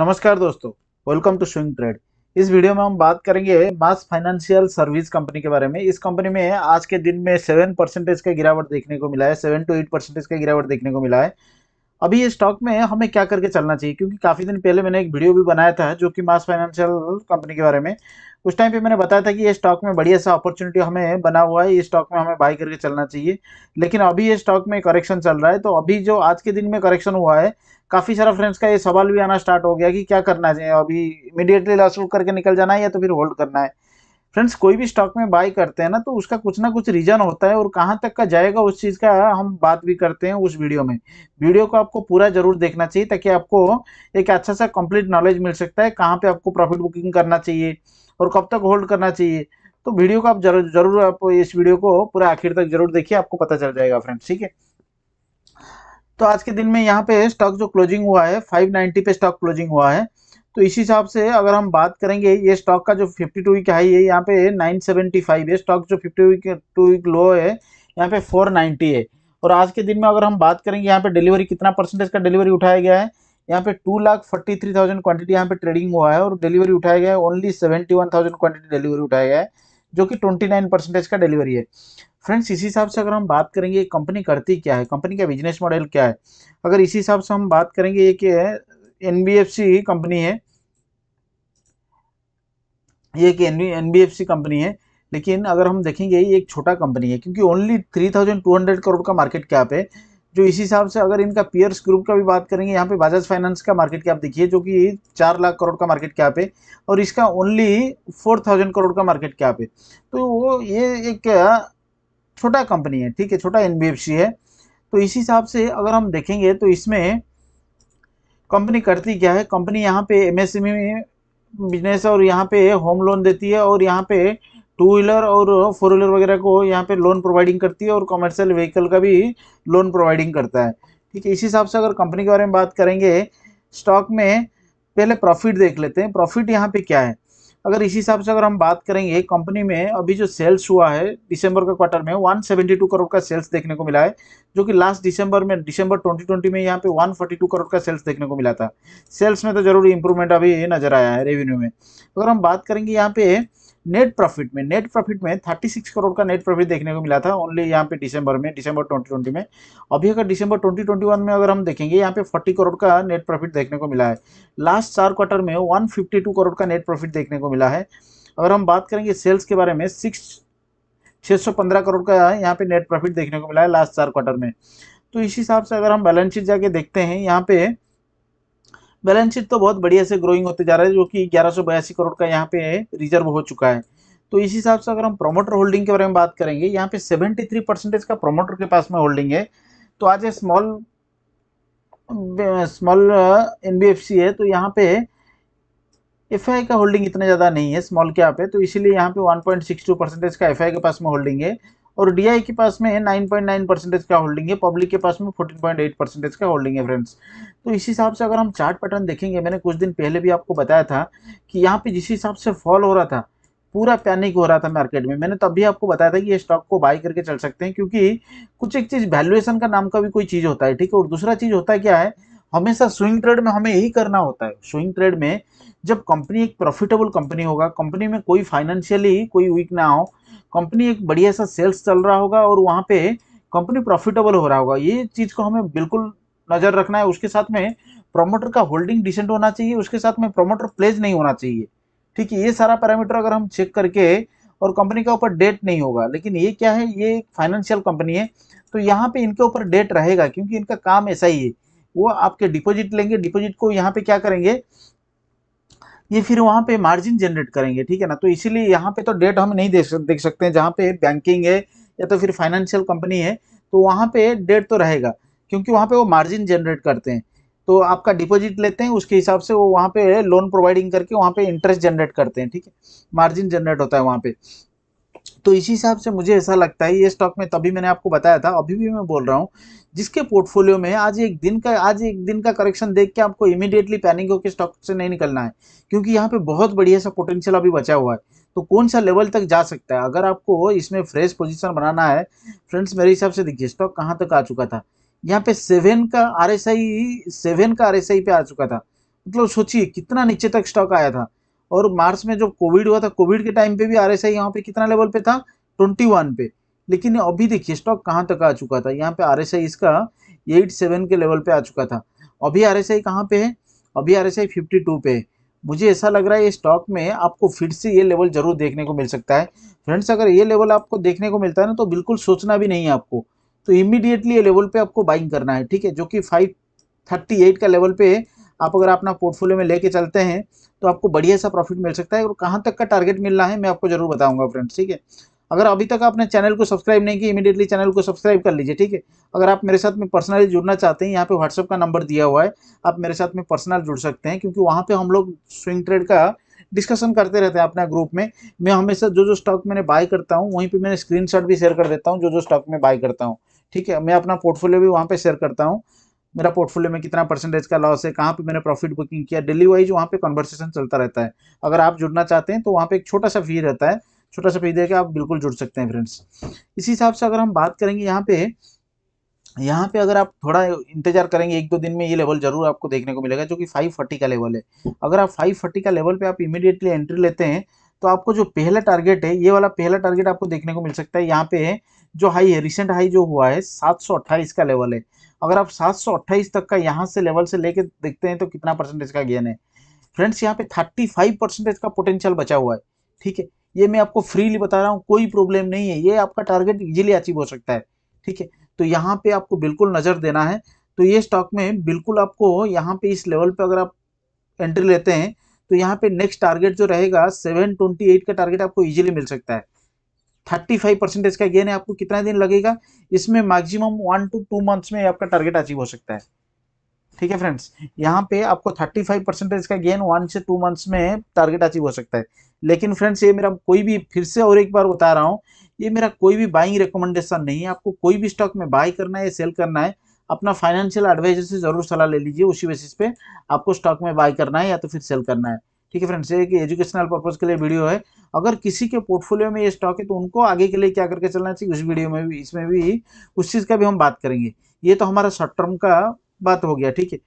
नमस्कार दोस्तों welcome to swing trade इस वीडियो में हम बात करेंगे मास फाइनेंशियल सर्विस कंपनी के बारे में इस कंपनी में आज के दिन में सेवन परसेंटेज का गिरावट देखने को मिला है सेवन टू एट परसेंटेज का गिरावट देखने को मिला है अभी ये स्टॉक में हमें क्या करके चलना चाहिए क्योंकि काफ़ी दिन पहले मैंने एक वीडियो भी बनाया था जो कि मास फाइनेंशियल कंपनी के बारे में उस टाइम पे मैंने बताया था कि ये स्टॉक में बढ़िया सा अपॉर्चुनिटी हमें बना हुआ है ये स्टॉक में हमें बाई करके चलना चाहिए लेकिन अभी ये स्टॉक में करेक्शन चल रहा है तो अभी जो आज के दिन में करेक्शन हुआ है काफ़ी सारा फ्रेंड्स का ये सवाल भी आना स्टार्ट हो गया कि क्या करना चाहिए अभी इमीडिएटली लॉस करके निकल जाना है या तो फिर होल्ड करना है फ्रेंड्स कोई भी स्टॉक में बाय करते हैं ना तो उसका कुछ ना कुछ रीजन होता है और कहाँ तक का जाएगा उस चीज़ का हम बात भी करते हैं उस वीडियो में वीडियो को आपको पूरा जरूर देखना चाहिए ताकि आपको एक अच्छा सा कंप्लीट नॉलेज मिल सकता है कहाँ पे आपको प्रॉफिट बुकिंग करना चाहिए और कब तक होल्ड करना चाहिए तो वीडियो को आप जरूर जरूर आप इस वीडियो को पूरा आखिर तक जरूर देखिए आपको पता चल जाएगा फ्रेंड्स ठीक है तो आज के दिन में यहाँ पे स्टॉक जो क्लोजिंग हुआ है 590 पे स्टॉक क्लोजिंग हुआ है तो इसी हिसाब से अगर हम बात करेंगे ये स्टॉक का जो फिफ्टी टू वीक हाई है यहाँ पे नाइन सेवेंटी फाइव है स्टॉक जो fifty week two week low है यहाँ पे फोर नाइन्टी है और आज के दिन में अगर हम बात करेंगे यहाँ पे डिलीवरी कितना परसेंटेज का डिलीवरी उठाया गया है यहाँ पे two lakh forty three thousand quantity यहाँ पे ट्रेडिंग हुआ है और डिलीवरी उठाया गया है only seventy one thousand quantity delivery उठाया गया है जो कि ट्वेंटी नाइन परसेंटेज का डिलीवरी है फ्रेंड्स इसी हिसाब से अगर हम बात करेंगे कंपनी करती क्या है कंपनी का बिजनेस मॉडल क्या है अगर इसी हिसाब से हम बात करेंगे ये क्या है एनबीएफसी कंपनी है ये एक एनबीएफसी कंपनी है लेकिन अगर हम देखेंगे ये एक छोटा कंपनी है क्योंकि only three thousand two hundred crore का मार्केट कैप है जो इस हिसाब से अगर इनका पियर्स ग्रुप का भी बात करेंगे यहाँ पे बजाज फाइनेंस का मार्केट कैप देखिए जो कि चार लाख करोड़ का मार्केट कैप है और इसका ओनली फोर थाउजेंड करोड़ का मार्केट कैप है तो वो ये एक छोटा कंपनी है ठीक है छोटा एन है तो इसी हिसाब से अगर हम देखेंगे तो इसमें कंपनी करती क्या है कंपनी यहाँ पे एमएसएमई e में बिजनेस और यहाँ पे होम लोन देती है और यहाँ पे टू व्हीलर और फोर व्हीलर वगैरह को यहाँ पे लोन प्रोवाइडिंग करती है और कॉमर्शियल व्हीकल का भी लोन प्रोवाइडिंग करता है ठीक है इसी हिसाब से अगर कंपनी के बारे में बात करेंगे स्टॉक में पहले प्रॉफिट देख लेते हैं प्रॉफिट यहाँ पे क्या है अगर इसी हिसाब से अगर हम बात करेंगे कंपनी में अभी जो सेल्स हुआ है दिसंबर का क्वार्टर में 172 करोड़ का सेल्स देखने को मिला है जो कि लास्ट दिसंबर में दिसंबर 2020 में यहाँ पे 142 करोड़ का सेल्स देखने को मिला था सेल्स में तो जरूर इंप्रूवमेंट अभी नजर आया है रेवेन्यू में अगर हम बात करेंगे यहाँ पे नेट प्रॉफिट में नेट प्रॉफिट में 36 करोड़ का नेट प्रॉफिट देखने को मिला था ओनली यहाँ पे दिसंबर में दिसंबर 2020 में अभी अगर दिसंबर 2021 में अगर हम देखेंगे यहाँ पे 40 करोड़ का नेट प्रॉफिट देखने को मिला है लास्ट चार क्वार्टर में 152 करोड़ का नेट प्रॉफिट देखने को मिला है अगर हम बात करेंगे सेल्स के बारे में सिक्स छः करोड़ का यहाँ पे नेट प्रॉफिट देखने को मिला है लास्ट चार क्वार्टर में तो इस हिसाब से अगर हम बैलेंस शीट जाके देखते हैं यहाँ पे बैलेंस शीट तो बहुत बढ़िया से ग्रोइंग होते जा रहा है जो कि ग्यारह करोड़ का यहाँ पे रिजर्व हो चुका है तो इस हिसाब से अगर हम प्रोमोटर होल्डिंग के बारे में बात करेंगे यहाँ पे 73 परसेंटेज का प्रोमोटर के पास में होल्डिंग है तो आज ये स्मॉल स्मॉल एन है तो यहाँ पे एफ का होल्डिंग इतना ज़्यादा नहीं है स्मॉल कैप है तो इसीलिए यहाँ पे 1.62 परसेंटेज का एफ के पास में होल्डिंग है और डीआई के पास में 9.9 परसेंटेज का होल्डिंग है पब्लिक के पास में 14.8 परसेंटेज का होल्डिंग है फ्रेंड्स तो इस हिसाब से अगर हम चार्ट पैटर्न देखेंगे मैंने कुछ दिन पहले भी आपको बताया था कि यहाँ पे जिस हिसाब से फॉल हो रहा था पूरा पैनिक हो रहा था मार्केट में मैंने तब भी आपको बताया था कि ये स्टॉक को बाय करके चल सकते हैं क्योंकि कुछ एक चीज़ वैल्यूएशन का नाम का भी कोई चीज़ होता है ठीक है और दूसरा चीज़ होता है क्या है हमेशा स्विंग ट्रेड में हमें यही करना होता है स्विंग ट्रेड में जब कंपनी एक प्रॉफिटेबल कंपनी होगा कंपनी में कोई फाइनेंशियली कोई वीक ना हो कंपनी एक बढ़िया सा सेल्स चल रहा होगा और वहाँ पे कंपनी प्रॉफिटेबल हो रहा होगा ये चीज़ को हमें बिल्कुल नज़र रखना है उसके साथ में प्रोमोटर का होल्डिंग डिसेंट होना चाहिए उसके साथ में प्रोमोटर प्लेज नहीं होना चाहिए ठीक है ये सारा पैरामीटर अगर हम चेक करके और कंपनी के ऊपर डेट नहीं होगा लेकिन ये क्या है ये एक फाइनेंशियल कंपनी है तो यहाँ पे इनके ऊपर डेट रहेगा क्योंकि इनका काम ऐसा ही है वो आपके डिपॉजिट लेंगे डिपॉजिट को यहाँ पे क्या करेंगे ये फिर वहाँ पे मार्जिन जनरेट करेंगे ठीक है ना तो इसीलिए यहाँ पे तो डेट हम नहीं देख देख सकते हैं जहाँ पे बैंकिंग है या तो फिर फाइनेंशियल कंपनी है तो वहाँ पे डेट तो रहेगा क्योंकि वहाँ पे वो मार्जिन जनरेट करते हैं तो आपका डिपॉजिट लेते हैं उसके हिसाब से वो वहाँ पे लोन प्रोवाइडिंग करके वहाँ पे इंटरेस्ट जनरेट करते हैं ठीक है मार्जिन जनरेट होता है वहाँ पे तो इसी हिसाब से मुझे ऐसा लगता है ये स्टॉक में तभी मैंने आपको बताया था अभी भी मैं बोल रहा हूँ जिसके पोर्टफोलियो में आज एक दिन का आज एक दिन का करेक्शन देख के आपको इमीडिएटली पैनिक होकर स्टॉक से नहीं निकलना है क्योंकि यहाँ पे बहुत बढ़िया सा पोटेंशियल अभी बचा हुआ है तो कौन सा लेवल तक जा सकता है अगर आपको इसमें फ्रेश पोजिशन बनाना है फ्रेंड्स मेरे हिसाब से देखिए स्टॉक कहाँ तक आ चुका था यहाँ पे सेवन का आर एस आई सेवन का आर एस आई पे आ चुका था मतलब सोचिए कितना नीचे तक स्टॉक आया था और मार्च में जो कोविड हुआ था कोविड के टाइम पे भी आर एस आई यहाँ पे कितना लेवल पे था ट्वेंटी वन पे लेकिन अभी देखिए स्टॉक कहाँ तक आ चुका था यहाँ पे आर एस आई इसका एट सेवन के लेवल पे आ चुका था अभी आर एस आई कहाँ पे है अभी R S I fifty two पे है मुझे ऐसा लग रहा है ये स्टॉक में आपको फिर से ये लेवल जरूर देखने को मिल सकता है फ्रेंड्स अगर ये लेवल आपको देखने को मिलता है ना तो बिल्कुल सोचना भी नहीं है आपको तो इमीडिएटली ये लेवल पे आपको बाइंग करना है ठीक है जो कि फाइव थर्टी एट का लेवल पे है आप अगर अपना पोर्टफोलियो में लेके चलते हैं तो आपको बढ़िया सा प्रॉफिट मिल सकता है और कहाँ तक का टारगेट मिल रहा है मैं आपको जरूर बताऊंगा फ्रेंड्स ठीक है अगर अभी तक आपने चैनल को सब्सक्राइब नहीं किया इमीडिएटली चैनल को सब्सक्राइब कर लीजिए ठीक है अगर आप मेरे साथ में पर्सनली जुड़ना चाहते हैं यहाँ पे व्हाट्सअप का नंबर दिया हुआ है आप मेरे साथ में पर्सनल जुड़ सकते हैं क्योंकि वहाँ पे हम लोग स्विंग ट्रेड का डिस्कशन करते रहते हैं अपना ग्रुप में मैं हमेशा जो जो स्टॉक मैंने बाय करता हूँ वहीं पर मैंने स्क्रीन भी शेयर कर देता हूँ जो जो स्टॉक में बाय करता हूँ ठीक है मैं अपना पोर्टफोलियो भी वहाँ पर शेयर करता हूँ मेरा पोर्टफोलियो में कितना परसेंटेज का लॉस है कहाँ पे मैंने प्रॉफिट बुकिंग किया डेली वाइज वहाँ पे कन्वर्सेशन चलता रहता है अगर आप जुड़ना चाहते हैं तो वहाँ पे एक छोटा सा फी रहता है छोटा सा फी देकर आप बिल्कुल जुड़ सकते हैं फ्रेंड्स इसी हिसाब से अगर हम बात करेंगे यहाँ पे यहाँ पे अगर आप थोड़ा इंतजार करेंगे एक दो दिन में ये लेवल जरूर आपको देखने को मिलेगा जो कि फाइव फोर्टी का लेवल है अगर आप फाइव फर्टी का लेवल पे आप इमीडिएटली एंट्री लेते हैं तो आपको जो पहला टारगेट है ये वाला पहला टारगेट आपको देखने को मिल सकता है यहाँ पे है जो हाई है रिसेंट हाई जो हुआ है सात का लेवल है अगर आप सात तक का यहाँ से लेवल से लेके देखते हैं तो कितना परसेंटेज का गेन है फ्रेंड्स यहाँ पे 35 परसेंटेज का पोटेंशियल बचा हुआ है ठीक है ये मैं आपको फ्रीली बता रहा हूँ कोई प्रॉब्लम नहीं है ये आपका टारगेट इजिली अचीव हो सकता है ठीक है तो यहाँ पे आपको बिल्कुल नज़र देना है तो ये स्टॉक में बिल्कुल आपको यहाँ पे इस लेवल पे अगर आप एंट्री लेते हैं तो यहाँ पे नेक्स्ट टारगेट जो रहेगा एट का टारगेट आपको इजीली मिल सकता है थर्टी फाइव परसेंटेज का गेन है आपको कितना दिन लगेगा इसमें maximum one two two months में आपका टारगेट अचीव हो सकता है ठीक है फ्रेंड्स यहाँ पे आपको 35 परसेंटेज का गेन वन से टू मंथ्स में टारगेट अचीव हो सकता है लेकिन फ्रेंड्स ये मेरा कोई भी फिर से और एक बार बता रहा हूँ ये मेरा कोई भी बाइंग रिकमेंडेशन नहीं है आपको कोई भी स्टॉक में बाय करना है सेल करना है अपना फाइनेंशियल एडवाइजर से जरूर सलाह ले लीजिए उसी बेसिस पे आपको स्टॉक में बाय करना है या तो फिर सेल करना है ठीक है फ्रेंड्स ये एक एजुकेशनल पर्पज के लिए वीडियो है अगर किसी के पोर्टफोलियो में ये स्टॉक है तो उनको आगे के लिए क्या करके चलना चाहिए उस वीडियो में भी इसमें भी उस चीज़ का भी हम बात करेंगे ये तो हमारा शॉर्ट टर्म का बात हो गया ठीक है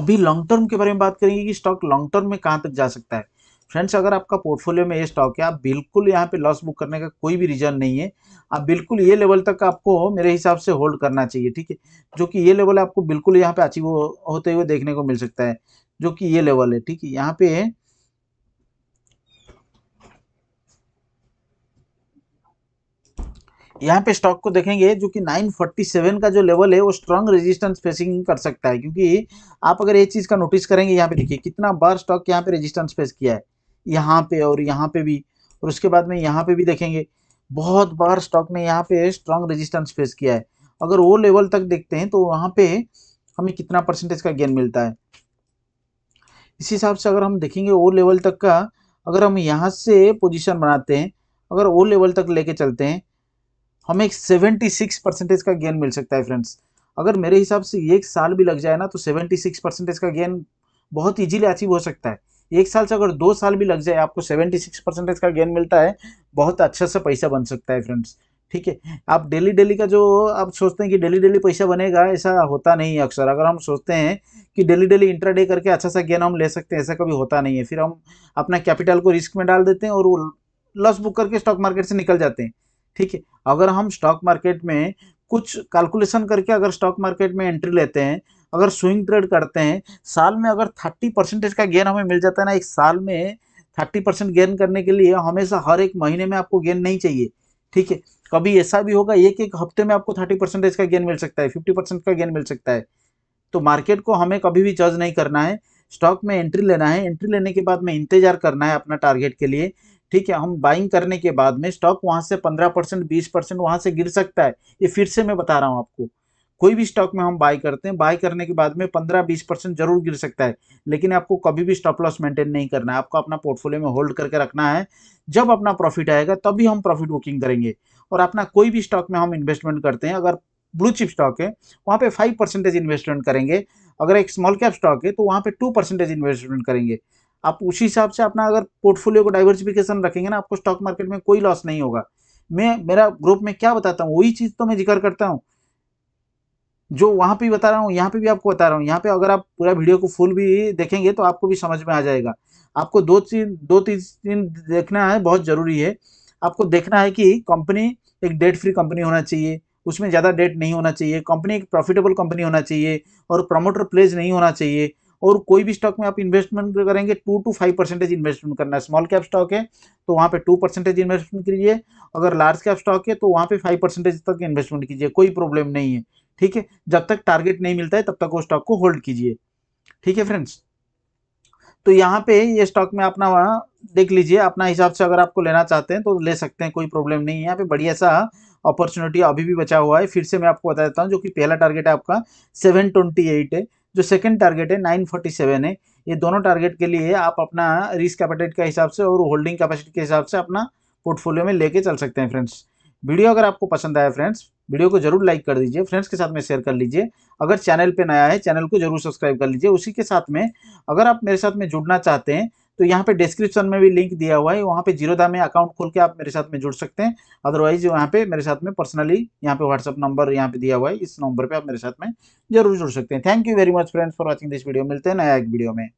अभी लॉन्ग टर्म के बारे में बात करेंगे कि स्टॉक लॉन्ग टर्म में कहाँ तक जा सकता है फ्रेंड्स अगर आपका पोर्टफोलियो में ये स्टॉक है आप बिल्कुल यहाँ पे लॉस बुक करने का कोई भी रीजन नहीं है आप बिल्कुल ये लेवल तक आपको मेरे हिसाब से होल्ड करना चाहिए ठीक है जो कि ये लेवल आपको बिल्कुल यहाँ पे अचीव होते हुए देखने को मिल सकता है जो कि ये लेवल है ठीक है यहाँ पे यहाँ पे स्टॉक को देखेंगे जो कि 947 का जो लेवल है वो स्ट्रांग रेजिस्टेंस फेसिंग कर सकता है क्योंकि आप अगर ये चीज़ का नोटिस करेंगे यहाँ पे देखिए कितना बार स्टॉक यहाँ पे रेजिस्टेंस फेस किया है यहाँ पे और यहाँ पे भी और उसके बाद में यहाँ पे भी देखेंगे बहुत बार स्टॉक ने यहाँ पे स्ट्रांग रेजिस्टेंस फेस किया है अगर वो लेवल तक देखते हैं तो वहाँ पे हमें कितना परसेंटेज का गेन मिलता है इस हिसाब से अगर हम देखेंगे वो लेवल तक का अगर हम यहाँ से पोजिशन बनाते हैं अगर वो लेवल तक लेके चलते हैं हमें एक सेवेंटी सिक्स परसेंटेज का गेन मिल सकता है फ्रेंड्स अगर मेरे हिसाब से एक साल भी लग जाए ना तो सेवेंटी सिक्स परसेंटेज का गेन बहुत ईजिली अचीव हो सकता है एक साल से अगर दो साल भी लग जाए आपको सेवेंटी सिक्स परसेंटेज का गेन मिलता है बहुत अच्छा सा पैसा बन सकता है फ्रेंड्स ठीक है आप डेली डेली का जो आप सोचते हैं कि डेली डेली पैसा बनेगा ऐसा होता नहीं है अक्सर अगर हम सोचते हैं कि डेली डेली इंट्राडे करके अच्छा सा गेन हम ले सकते हैं ऐसा कभी होता नहीं है फिर हम अपना कैपिटल को रिस्क में डाल देते हैं और वो लॉस बुक करके स्टॉक मार्केट से निकल जाते हैं ठीक है अगर हम स्टॉक मार्केट में कुछ कैलकुलेशन करके अगर स्टॉक मार्केट में एंट्री लेते हैं अगर स्विंग ट्रेड करते हैं साल में अगर थर्टी परसेंटेज का गेन हमें मिल जाता है ना एक साल में थर्टी परसेंट गेन करने के लिए हमेशा हर एक महीने में आपको गेन नहीं चाहिए ठीक है कभी ऐसा भी होगा एक एक हफ्ते में आपको थर्टी परसेंटेज का गेन मिल सकता है फिफ्टी परसेंट का गेन मिल सकता है तो मार्केट को हमें कभी भी जज नहीं करना है स्टॉक में एंट्री लेना है एंट्री लेने के बाद में इंतजार करना है अपना टारगेट के लिए ठीक है हम बाइंग करने के बाद में स्टॉक वहाँ से पंद्रह परसेंट बीस परसेंट वहाँ से गिर सकता है ये फिर से मैं बता रहा हूँ आपको कोई भी स्टॉक में हम बाय करते हैं बाय करने के बाद में पंद्रह बीस परसेंट जरूर गिर सकता है लेकिन आपको कभी भी स्टॉप लॉस मेंटेन नहीं करना है आपको अपना पोर्टफोलियो में होल्ड करके रखना है जब अपना प्रॉफिट आएगा तभी हम प्रॉफिट बुकिंग करेंगे और अपना कोई भी स्टॉक में हम इन्वेस्टमेंट करते हैं अगर ब्लू चिप स्टॉक है वहाँ पे फाइव परसेंटेज इन्वेस्टमेंट करेंगे अगर एक स्मॉल कैप स्टॉक है तो वहाँ पे टू परसेंटेज इन्वेस्टमेंट करेंगे आप उसी हिसाब से अपना अगर पोर्टफोलियो को डाइवर्सिफिकेशन रखेंगे ना आपको स्टॉक मार्केट में कोई लॉस नहीं होगा मैं मेरा ग्रुप में क्या बताता हूँ वही चीज़ तो मैं जिक्र करता हूँ जो वहाँ पे बता रहा हूँ यहाँ पे भी आपको बता रहा हूँ यहाँ पे अगर आप पूरा वीडियो को फुल भी देखेंगे तो आपको भी समझ में आ जाएगा आपको दो तीन दो तीन दिन देखना है बहुत ज़रूरी है आपको देखना है कि कंपनी एक डेट फ्री कंपनी होना चाहिए उसमें ज़्यादा डेट नहीं होना चाहिए कंपनी एक प्रॉफिटेबल कंपनी होना चाहिए और प्रमोटर प्लेज नहीं होना चाहिए और कोई भी स्टॉक में आप इन्वेस्टमेंट करेंगे two two five percentage investment करना है स्मॉल कैप स्टॉक है तो वहाँ पे टू परसेंटेज इन्वेस्टमेंट कीजिए अगर लार्ज कैप स्टॉक है तो वहाँ पे फाइव परसेंटेज तक इन्वेस्टमेंट कीजिए कोई प्रॉब्लम नहीं है ठीक है जब तक टारगेट नहीं मिलता है तब तक वो स्टॉक को होल्ड कीजिए ठीक है फ्रेंड्स तो यहाँ पे ये स्टॉक में अपना देख लीजिए अपना हिसाब से अगर आपको लेना चाहते हैं तो ले सकते हैं कोई प्रॉब्लम नहीं है यहाँ पे बढ़िया सा अपॉर्चुनिटी अभी भी बचा हुआ है फिर से मैं आपको बता देता हूँ जो कि पहला टारगेट है आपका सेवन ट्वेंटी एट है जो सेकंड टारगेट है नाइन फोर्टी सेवन है ये दोनों टारगेट के लिए आप अपना रिस्क कैपेटेट के हिसाब से और होल्डिंग कैपेसिटी के हिसाब से अपना पोर्टफोलियो में लेके चल सकते हैं फ्रेंड्स वीडियो अगर आपको पसंद आया फ्रेंड्स वीडियो को जरूर लाइक कर दीजिए फ्रेंड्स के साथ में शेयर कर लीजिए अगर चैनल पे नया है चैनल को जरूर सब्सक्राइब कर लीजिए उसी के साथ में अगर आप मेरे साथ में जुड़ना चाहते हैं तो यहाँ पे डिस्क्रिप्शन में भी लिंक दिया हुआ है वहाँ पे जीरोदा में अकाउंट खोल के आप मेरे साथ में जुड़ सकते हैं अदरवाइज यहाँ पे मेरे साथ में पर्सनली यहाँ पे व्हाट्सअप नंबर यहाँ पे दिया हुआ है इस नंबर पर आप मेरे साथ में जरूर जुड़ सकते हैं thank you very much friends for watching this video मिलते हैं नया एक वीडियो में